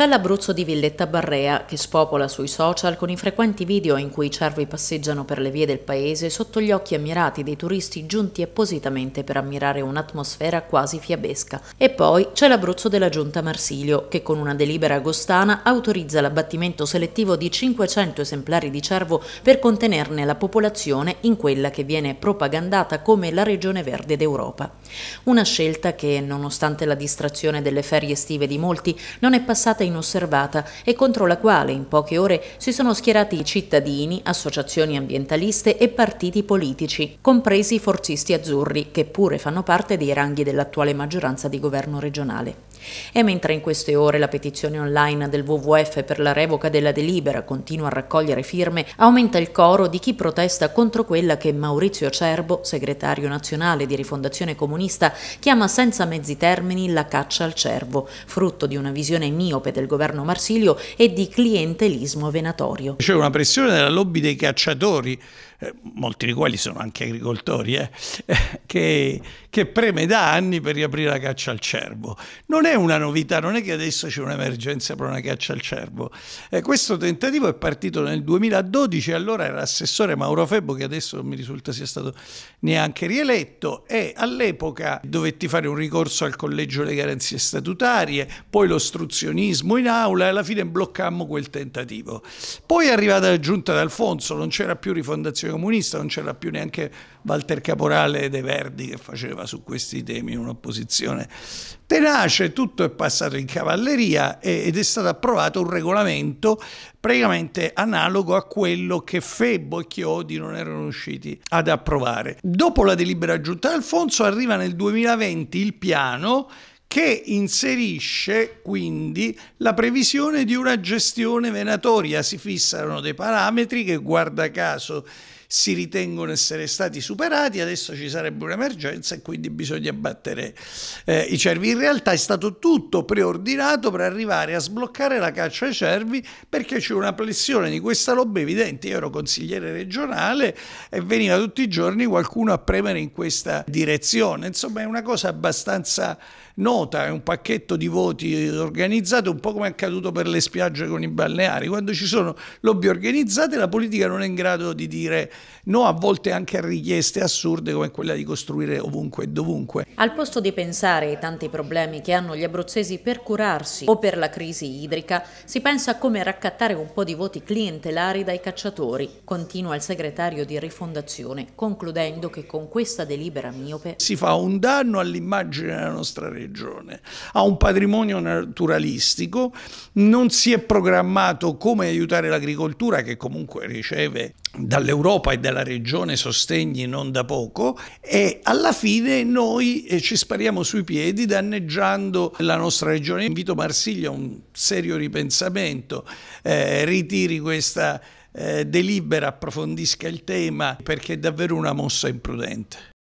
C'è l'Abruzzo di Villetta Barrea che spopola sui social con i frequenti video in cui i cervi passeggiano per le vie del paese sotto gli occhi ammirati dei turisti giunti appositamente per ammirare un'atmosfera quasi fiabesca. E poi c'è l'Abruzzo della Giunta Marsilio che con una delibera agostana autorizza l'abbattimento selettivo di 500 esemplari di cervo per contenerne la popolazione in quella che viene propagandata come la regione verde d'Europa. Una scelta che, nonostante la distrazione delle ferie estive di molti, non è passata inosservata e contro la quale in poche ore si sono schierati cittadini, associazioni ambientaliste e partiti politici, compresi i forzisti azzurri, che pure fanno parte dei ranghi dell'attuale maggioranza di governo regionale. E mentre in queste ore la petizione online del WWF per la revoca della delibera continua a raccogliere firme, aumenta il coro di chi protesta contro quella che Maurizio Cerbo, segretario nazionale di Rifondazione Comunale, protagonista chiama senza mezzi termini la caccia al cervo, frutto di una visione miope del governo Marsilio e di clientelismo venatorio. C'è una pressione della lobby dei cacciatori, eh, molti di quali sono anche agricoltori, eh, eh, che, che preme da anni per riaprire la caccia al cervo. Non è una novità, non è che adesso c'è un'emergenza per una caccia al cervo. Eh, questo tentativo è partito nel 2012, allora era assessore Mauro Febbo, che adesso non mi risulta sia stato neanche rieletto, e all'epoca all'epoca dovetti fare un ricorso al collegio delle garanzie statutarie, poi l'ostruzionismo in aula e alla fine bloccammo quel tentativo. Poi è arrivata la giunta d'Alfonso, non c'era più rifondazione comunista, non c'era più neanche Walter Caporale De Verdi che faceva su questi temi un'opposizione tenace, tutto è passato in cavalleria ed è stato approvato un regolamento praticamente analogo a quello che Febbo e Chiodi non erano riusciti ad approvare. Dopo la delibera giunta di Alfonso arriva nel 2020 il piano che inserisce quindi la previsione di una gestione venatoria. Si fissano dei parametri che guarda caso si ritengono essere stati superati, adesso ci sarebbe un'emergenza e quindi bisogna battere eh, i cervi. In realtà è stato tutto preordinato per arrivare a sbloccare la caccia ai cervi perché c'è una pressione di questa lobby evidente. Io ero consigliere regionale e veniva tutti i giorni qualcuno a premere in questa direzione. Insomma è una cosa abbastanza nota, è un pacchetto di voti organizzato un po' come è accaduto per le spiagge con i balneari. Quando ci sono lobby organizzate la politica non è in grado di dire no a volte anche a richieste assurde come quella di costruire ovunque e dovunque. Al posto di pensare ai tanti problemi che hanno gli abruzzesi per curarsi o per la crisi idrica, si pensa a come raccattare un po' di voti clientelari dai cacciatori, continua il segretario di Rifondazione, concludendo che con questa delibera miope si fa un danno all'immagine della nostra regione, a un patrimonio naturalistico, non si è programmato come aiutare l'agricoltura che comunque riceve dall'Europa e dalla regione sostegni non da poco e alla fine noi eh, ci spariamo sui piedi danneggiando la nostra regione. Invito Marsiglia a un serio ripensamento, eh, ritiri questa eh, delibera, approfondisca il tema perché è davvero una mossa imprudente.